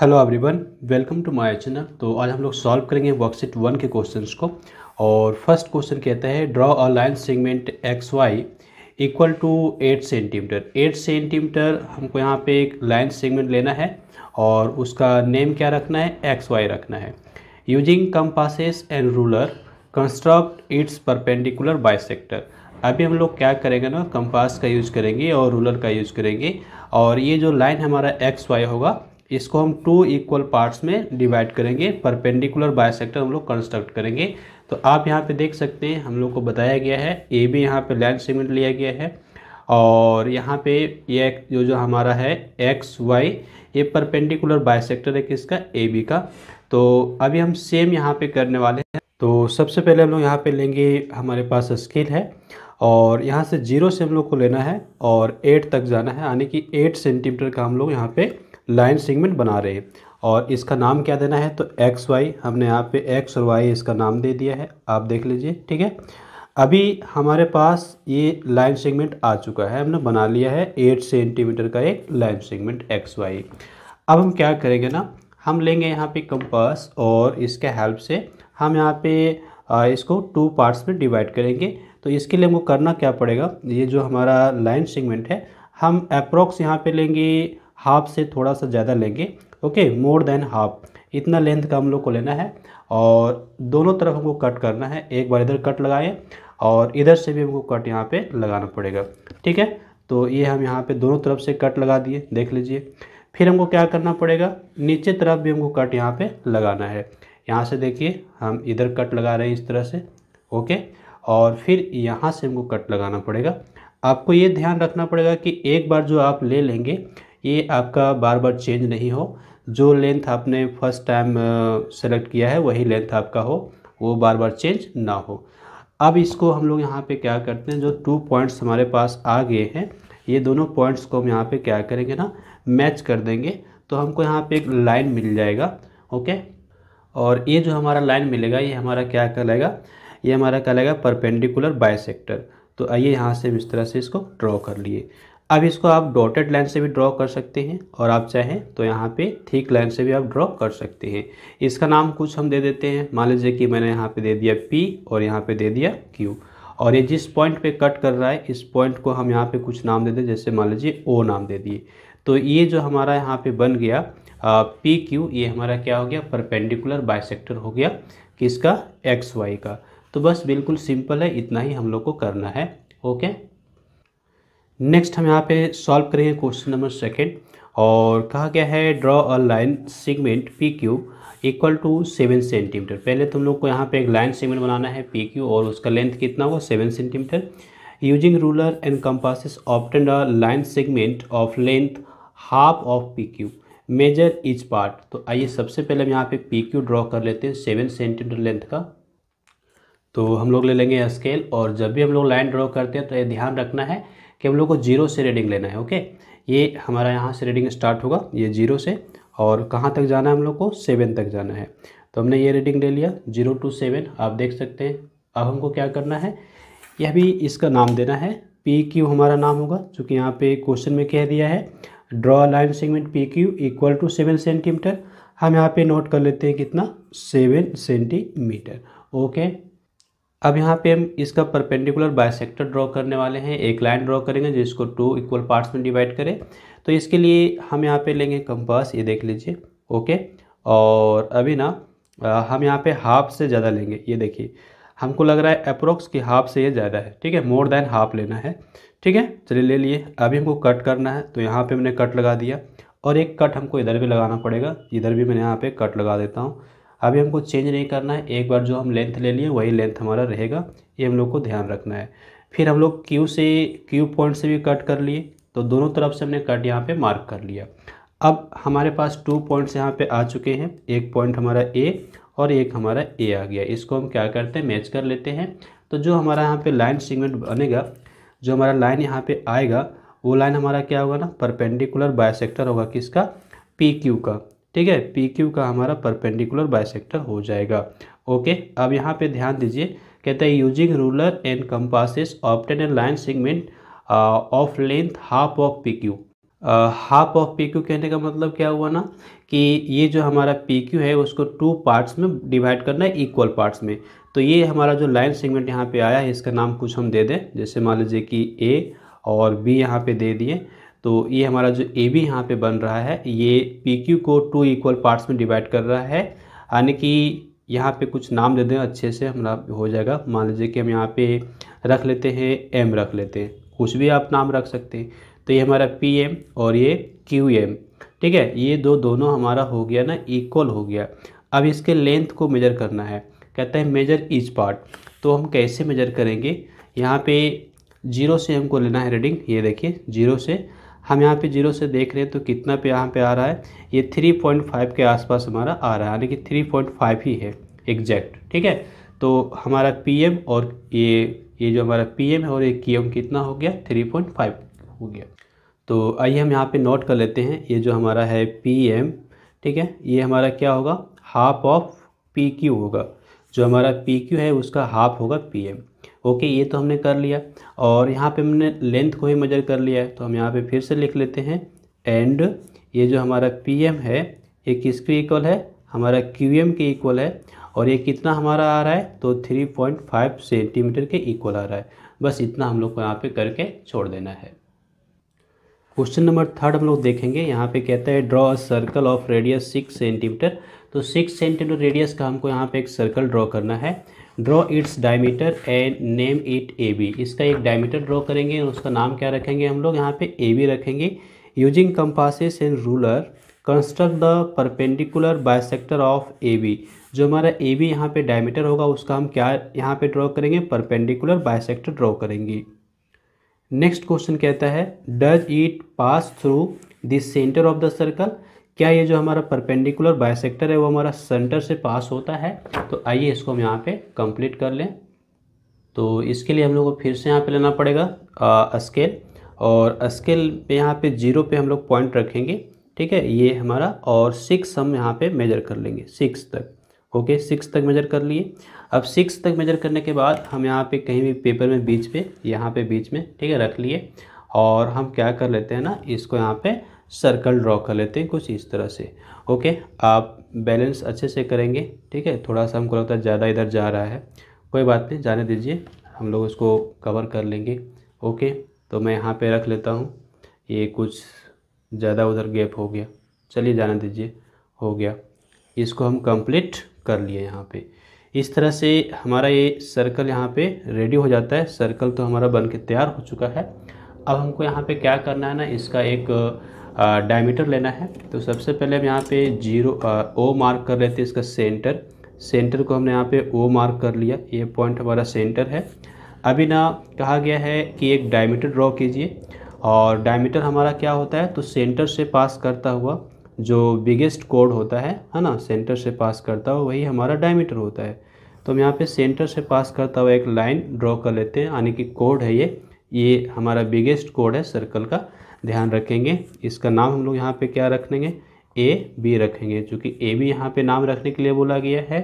hello everyone welcome to my channel तो आज हम लोग सॉल्व करेंगे वर्कशीट वन के क्वेश्चंस को और फर्स्ट क्वेश्चन कहता है draw a line segment X Y equal to eight centimetre eight centimetre हमको यहाँ पे एक लाइन सेगमेंट लेना है और उसका नेम क्या रखना है एक्स वाई रखना है using compasses and ruler construct its perpendicular bisector अभी हम लोग क्या करेंगे ना कंपास का यूज़ करेंगे और रूलर का यूज़ करेंगे और ये जो लाइन हमारा एक्स वाई होगा इसको हम टू इक्वल पार्ट्स में डिवाइड करेंगे परपेंडिकुलर बायसेक्टर हम लोग कंस्ट्रक्ट करेंगे तो आप यहाँ पे देख सकते हैं हम लोग को बताया गया है ए भी यहाँ पे लैंड सीमेंट लिया गया है और यहाँ पे ये जो जो हमारा है एक्स वाई ये परपेंडिकुलर बायसेक्टर है किसका ए बी का तो अभी हम सेम यहाँ पे करने वाले हैं तो सबसे पहले हम लोग यहाँ पे लेंगे हमारे पास स्केल है और यहाँ से जीरो से हम लोग को लेना है और एट तक जाना है यानी कि एट सेंटीमीटर का हम लोग यहाँ पर लाइन सेगमेंट बना रहे हैं और इसका नाम क्या देना है तो एक्स वाई हमने यहाँ पे एक्स और वाई इसका नाम दे दिया है आप देख लीजिए ठीक है अभी हमारे पास ये लाइन सेगमेंट आ चुका है हमने बना लिया है एट सेंटीमीटर का एक लाइन सेगमेंट एक्स वाई अब हम क्या करेंगे ना हम लेंगे यहाँ पे कंपास और इसके हेल्प से हम यहाँ पे इसको टू पार्ट्स में डिवाइड करेंगे तो इसके लिए हमको करना क्या पड़ेगा ये जो हमारा लाइन सेगमेंट है हम अप्रोक्स यहाँ पे लेंगे हाफ से थोड़ा सा ज़्यादा लेंगे ओके मोर देन हाफ इतना लेंथ का हम लोग को लेना है और दोनों तरफ हमको कट करना है एक बार इधर कट लगाएं और इधर से भी हमको कट यहाँ पे लगाना पड़ेगा ठीक है तो ये हम यहाँ पे दोनों तरफ से कट लगा दिए देख लीजिए फिर हमको क्या करना पड़ेगा नीचे तरफ भी हमको कट यहाँ पे लगाना है यहाँ से देखिए हम इधर कट लगा रहे हैं इस तरह से ओके और फिर यहाँ से हमको कट लगाना पड़ेगा आपको ये ध्यान रखना पड़ेगा कि एक बार जो आप ले लेंगे ये आपका बार बार चेंज नहीं हो जो लेंथ आपने फर्स्ट टाइम सेलेक्ट किया है वही लेंथ आपका हो वो बार बार चेंज ना हो अब इसको हम लोग यहाँ पे क्या करते हैं जो टू पॉइंट्स हमारे पास आ गए हैं ये दोनों पॉइंट्स को हम यहाँ पे क्या करेंगे ना मैच कर देंगे तो हमको यहाँ पे एक लाइन मिल जाएगा ओके और ये जो हमारा लाइन मिलेगा ये हमारा क्या कहलाएगा ये हमारा कहलाएगा परपेंडिकुलर बाई तो आइए यहाँ से हम इस तरह से इसको ड्रॉ कर लिए अब इसको आप डॉटेड लाइन से भी ड्रॉ कर सकते हैं और आप चाहें तो यहाँ पे थिक लाइन से भी आप ड्रॉ कर सकते हैं इसका नाम कुछ हम दे देते हैं मान लीजिए कि मैंने यहाँ पे दे दिया पी और यहाँ पे दे दिया क्यू और ये जिस पॉइंट पे कट कर रहा है इस पॉइंट को हम यहाँ पे कुछ नाम दे दें जैसे मान लीजिए ओ नाम दे दिए तो ये जो हमारा यहाँ पर बन गया पी क्यू ये हमारा क्या हो गया परपेंडिकुलर बाइसेक्टर हो गया किसका एक्स वाई का तो बस बिल्कुल सिंपल है इतना ही हम लोग को करना है ओके नेक्स्ट हम यहाँ पे सॉल्व करेंगे क्वेश्चन नंबर सेकेंड और कहा गया है draw a line segment P Q equal to seven centimetre पहले तुम लोग को यहाँ पे एक लाइन सेगमेंट बनाना है पी क्यू और उसका लेंथ कितना होगा seven centimetre using ruler and compasses obtained a line segment of length half of P Q measure each part तो आइए सबसे पहले हम यहाँ पे पी क्यू ड्रॉ कर लेते हैं सेवन सेंटीमीटर लेंथ का तो हम लोग ले लेंगे स्केल और जब भी हम लोग लाइन ड्रॉ करते हैं तो ये ध्यान रखना है कि हम लोग को जीरो से रीडिंग लेना है ओके ये हमारा यहाँ से रीडिंग स्टार्ट होगा ये जीरो से और कहाँ तक जाना है हम लोग को सेवन तक जाना है तो हमने ये रीडिंग ले लिया जीरो टू सेवन आप देख सकते हैं अब हमको क्या करना है यह भी इसका नाम देना है पी क्यू हमारा नाम होगा चूँकि यहाँ पे क्वेश्चन में कह दिया है draw line segment P Q equal to seven centimetre हम यहाँ पे नोट कर लेते हैं कितना सेवन सेंटीमीटर ओके अब यहाँ पे हम इसका परपेंडिकुलर बायसेक्टर ड्रॉ करने वाले हैं एक लाइन ड्रॉ करेंगे जिसको टू इक्वल पार्ट्स में डिवाइड करें तो इसके लिए हम यहाँ पे लेंगे कंपास ये देख लीजिए ओके और अभी ना हम यहाँ पे हाफ से ज़्यादा लेंगे ये देखिए हमको लग रहा है अप्रोक्स कि हाफ से ये ज़्यादा है ठीक है मोर देन हाफ लेना है ठीक है चलिए ले लिए अभी हमको कट करना है तो यहाँ पर हमने कट लगा दिया और एक कट हमको इधर भी लगाना पड़ेगा इधर भी मैंने यहाँ पर कट लगा देता हूँ अभी हमको चेंज नहीं करना है एक बार जो हम लेंथ ले लिए वही लेंथ हमारा रहेगा ये हम लोग को ध्यान रखना है फिर हम लोग क्यू से क्यू पॉइंट से भी कट कर लिए तो दोनों तरफ से हमने कट यहाँ पे मार्क कर लिया अब हमारे पास टू पॉइंट्स यहाँ पे आ चुके हैं एक पॉइंट हमारा ए और एक हमारा ए आ गया इसको हम क्या करते हैं मैच कर लेते हैं तो जो हमारा यहाँ पे लाइन सीगमेंट बनेगा जो हमारा लाइन यहाँ पे आएगा वो लाइन हमारा क्या होगा ना परपेंडिकुलर बायसेक्टर होगा किसका पी क्यू का ठीक है पी क्यू का हमारा परपेंडिकुलर बायसेक्टर हो जाएगा ओके अब यहाँ पे ध्यान दीजिए कहते हैं using ruler and compasses obtain a line segment of length half of P Q half of P Q कहने का मतलब क्या हुआ ना कि ये जो हमारा पी क्यू है उसको टू पार्ट्स में डिवाइड करना है इक्वल पार्ट्स में तो ये हमारा जो लाइन सेगमेंट यहाँ पे आया है इसका नाम कुछ हम दे दें जैसे मान लीजिए कि ए और बी यहाँ पे दे दिए तो ये हमारा जो ए बी यहाँ पे बन रहा है ये पी क्यू को टू इक्वल पार्ट्स में डिवाइड कर रहा है यानी कि यहाँ पे कुछ नाम दे दें अच्छे से हमारा हो जाएगा मान लीजिए कि हम यहाँ पे रख लेते हैं एम रख लेते हैं कुछ भी आप नाम रख सकते हैं तो ये हमारा पी एम और ये क्यू एम ठीक है ये दो दोनों हमारा हो गया ना इक्वल हो गया अब इसके लेंथ को मेजर करना है कहते हैं मेजर इच पार्ट तो हम कैसे मेजर करेंगे यहाँ पे जीरो से हमको लेना है रीडिंग ये देखिए जीरो से हम यहाँ पे जीरो से देख रहे हैं तो कितना पे यहाँ पे आ रहा है ये थ्री पॉइंट फाइव के आसपास हमारा आ रहा है यानी कि थ्री पॉइंट फाइव ही है एग्जैक्ट ठीक है तो हमारा पीएम और ये ये जो हमारा पीएम है और ये एम कितना हो गया थ्री पॉइंट फाइव हो गया तो आइए हम यहाँ पे नोट कर लेते हैं ये जो हमारा है एम ठीक है ये हमारा क्या होगा हाफ ऑफ पी क्यू होगा जो हमारा पी क्यू है उसका हाफ होगा एम ओके ये तो हमने कर लिया और यहाँ पे हमने लेंथ को ही मेजर कर लिया है तो हम यहाँ पे फिर से लिख लेते हैं एंड ये जो हमारा पी एम है ये किसके इक्वल है हमारा क्यू के इक्वल है और ये कितना हमारा आ रहा है तो थ्री पॉइंट फाइव सेंटीमीटर के इक्वल आ रहा है बस इतना हम लोग को यहाँ पर करके छोड़ देना है क्वेश्चन नंबर थर्ड हम लोग देखेंगे यहाँ पे कहता है draw a circle of radius six centimetre तो सिक्स सेंटीमीटर रेडियस का हमको यहाँ पे एक सर्कल ड्रॉ करना है draw its diameter and name it A B इसका एक डायमीटर ड्रॉ करेंगे और उसका नाम क्या रखेंगे हम लोग यहाँ पे ए बी रखेंगे using compasses and ruler construct the perpendicular bisector of A B जो हमारा ए बी यहाँ पे डायमीटर होगा उसका हम क्या यहाँ पे ड्रॉ करेंगे परपेंडिकुलर बायसेक्टर ड्रॉ करेंगे नेक्स्ट क्वेश्चन कहता है does it pass through the centre of the circle क्या ये जो हमारा परपेंडिकुलर बायसेक्टर है वो हमारा सेंटर से पास होता है तो आइए इसको हम यहाँ पे कंप्लीट कर लें तो इसके लिए हम लोग को फिर से यहाँ पे लेना पड़ेगा आ, स्केल और स्केल पे यहाँ पे जीरो पे हम लोग पॉइंट रखेंगे ठीक है ये हमारा और सिक्स हम यहाँ पे मेजर कर लेंगे सिक्स तक ओके सिक्स तक मेजर कर लिए अब सिक्स तक मेजर करने के बाद हम यहाँ पर कहीं भी पेपर में बीच पे यहाँ पर बीच में ठीक है रख लिए और हम क्या कर लेते हैं ना इसको यहाँ पर सर्कल ड्रॉ कर लेते हैं कुछ इस तरह से ओके आप बैलेंस अच्छे से करेंगे ठीक है थोड़ा सा हमको लगता है ज़्यादा इधर जा रहा है कोई बात नहीं जाने दीजिए हम लोग इसको कवर कर लेंगे ओके तो मैं यहाँ पे रख लेता हूँ ये कुछ ज़्यादा उधर गैप हो गया चलिए जाने दीजिए हो गया इसको हम कंप्लीट कर लिए यहाँ पे इस तरह से हमारा ये सर्कल यहाँ पे रेडी हो जाता है सर्कल तो हमारा बन के तैयार हो चुका है अब हमको यहाँ पे क्या करना है ना इसका एक डायमीटर लेना है तो सबसे पहले हम यहाँ पे जीरो ओ मार्क कर लेते हैं इसका सेंटर सेंटर को हमने यहाँ पे ओ मार्क कर लिया ये पॉइंट हमारा सेंटर है अभी ना कहा गया है कि एक डायमीटर ड्रॉ कीजिए और डायमीटर हमारा क्या होता है तो सेंटर से पास करता हुआ जो बिगेस्ट कोड होता है है ना सेंटर से पास करता हुआ वही हमारा डायमीटर होता है तो हम यहाँ पे सेंटर से पास करता हुआ एक लाइन ड्रॉ कर लेते हैं यानी कि कोड है ये ये हमारा बिगेस्ट कोड है सर्कल का ध्यान रखेंगे इसका नाम हम लोग यहाँ पे क्या रखेंगे ए बी रखेंगे चूँकि ए बी यहाँ पे नाम रखने के लिए बोला गया है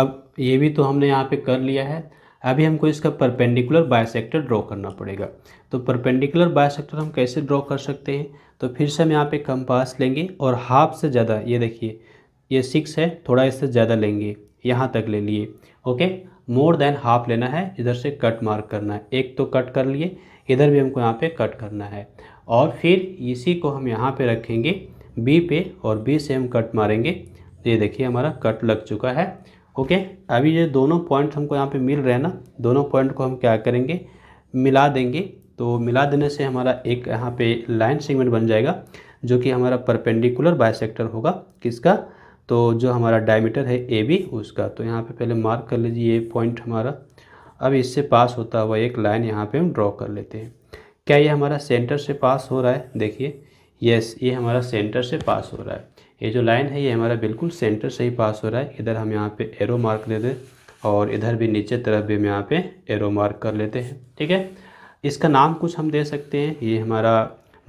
अब ये भी तो हमने यहाँ पे कर लिया है अभी हमको इसका परपेंडिकुलर बायोसेक्टर ड्रॉ करना पड़ेगा तो परपेंडिकुलर बायोसेक्टर हम कैसे ड्रॉ कर सकते हैं तो फिर से हम यहाँ पे कंपास लेंगे और हाफ से ज़्यादा ये देखिए ये सिक्स है थोड़ा इससे ज़्यादा लेंगे यहाँ तक ले लिए ओके मोर देन हाफ लेना है इधर से कट मार्क करना है एक तो कट कर लिए इधर भी हमको यहाँ पे कट करना है और फिर इसी को हम यहाँ पे रखेंगे बी पे और बी से हम कट मारेंगे ये देखिए हमारा कट लग चुका है ओके अभी ये दोनों पॉइंट हमको यहाँ पे मिल रहे हैं ना दोनों पॉइंट को हम क्या करेंगे मिला देंगे तो मिला देने से हमारा एक यहाँ पे लाइन सीमेंट बन जाएगा जो कि हमारा परपेंडिकुलर बायसेक्टर होगा किसका तो जो हमारा डायमीटर है ए बी उसका तो यहाँ पे पहले मार्क कर लीजिए ये पॉइंट हमारा अब इससे पास होता हुआ एक लाइन यहाँ पे हम ड्रॉ कर लेते हैं क्या ये हमारा सेंटर से पास हो रहा है देखिए यस ये हमारा सेंटर से पास हो रहा है ये जो लाइन है ये हमारा बिल्कुल सेंटर से ही पास हो रहा है इधर हम यहाँ पर एरो मार्क दे दें और इधर भी नीचे तरफ भी हम यहाँ पर एरो मार्क कर लेते हैं ठीक है इसका नाम कुछ हम दे सकते हैं ये हमारा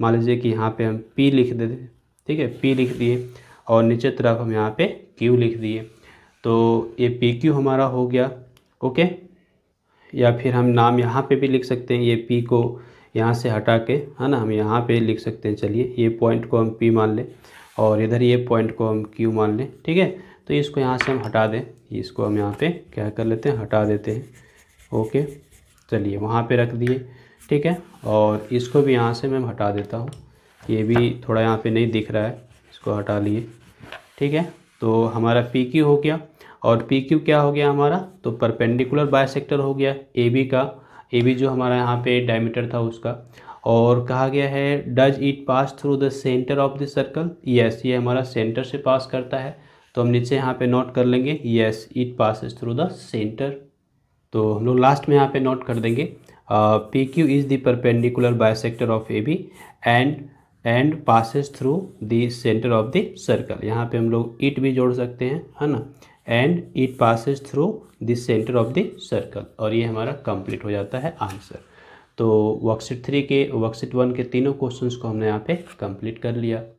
मान लीजिए कि यहाँ पर हम पी लिख देते ठीक है पी लिख दिए और नीचे तरफ हम यहाँ पे Q लिख दिए तो ये पी क्यू हमारा हो गया ओके या फिर हम नाम यहाँ पे भी लिख सकते हैं ये पी को यहाँ से हटा के है ना हम यहाँ पे लिख सकते हैं चलिए ये पॉइंट को हम पी मान लें और इधर ये पॉइंट को हम क्यू मान लें ठीक है तो इसको यहाँ से हम हटा दें इसको हम यहाँ पे क्या कर लेते हैं हटा देते हैं ओके चलिए वहाँ पे रख दिए ठीक है और इसको भी यहाँ से मैं हटा देता हूँ ये भी थोड़ा यहाँ पे नहीं दिख रहा है इसको हटा लिए ठीक है तो हमारा पी क्यू हो गया और पी क्यू क्या हो गया हमारा तो परपेंडिकुलर बायसेक्टर हो गया ए बी का ए बी जो हमारा यहाँ पे डायमीटर था उसका और कहा गया है does it pass through the centre of the circle yes ये हमारा सेंटर से पास करता है तो हम नीचे यहाँ पे नोट कर लेंगे yes it pass through the centre तो हम लोग लास्ट में यहाँ पे नोट कर देंगे P Q is the perpendicular bisector of A B and and passes through the centre of the circle यहाँ पे हम लोग इट भी जोड़ सकते हैं है ना and it passes through the centre of the circle और ये हमारा कंप्लीट हो जाता है आंसर तो वर्कशीट थ्री के वर्कशीट वन के तीनों क्वेश्चंस को हमने यहाँ पे कंप्लीट कर लिया